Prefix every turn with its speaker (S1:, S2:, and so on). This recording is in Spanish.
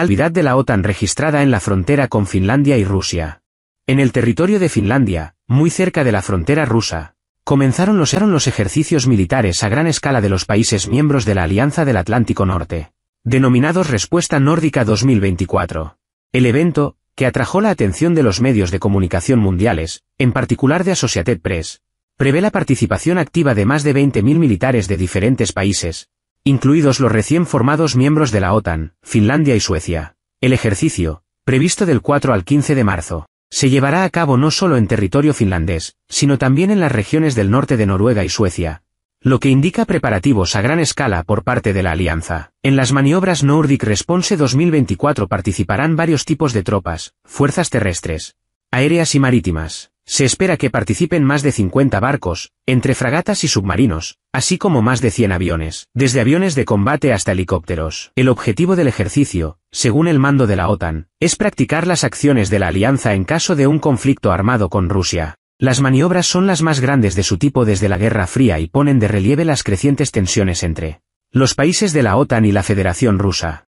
S1: Alvidad de la OTAN registrada en la frontera con Finlandia y Rusia. En el territorio de Finlandia, muy cerca de la frontera rusa, comenzaron los, los ejercicios militares a gran escala de los países miembros de la Alianza del Atlántico Norte, denominados Respuesta Nórdica 2024. El evento, que atrajo la atención de los medios de comunicación mundiales, en particular de Associated Press, prevé la participación activa de más de 20.000 militares de diferentes países, incluidos los recién formados miembros de la OTAN, Finlandia y Suecia. El ejercicio, previsto del 4 al 15 de marzo, se llevará a cabo no solo en territorio finlandés, sino también en las regiones del norte de Noruega y Suecia, lo que indica preparativos a gran escala por parte de la alianza. En las maniobras Nordic Response 2024 participarán varios tipos de tropas, fuerzas terrestres, aéreas y marítimas. Se espera que participen más de 50 barcos, entre fragatas y submarinos, así como más de 100 aviones, desde aviones de combate hasta helicópteros. El objetivo del ejercicio, según el mando de la OTAN, es practicar las acciones de la alianza en caso de un conflicto armado con Rusia. Las maniobras son las más grandes de su tipo desde la Guerra Fría y ponen de relieve las crecientes tensiones entre los países de la OTAN y la Federación Rusa.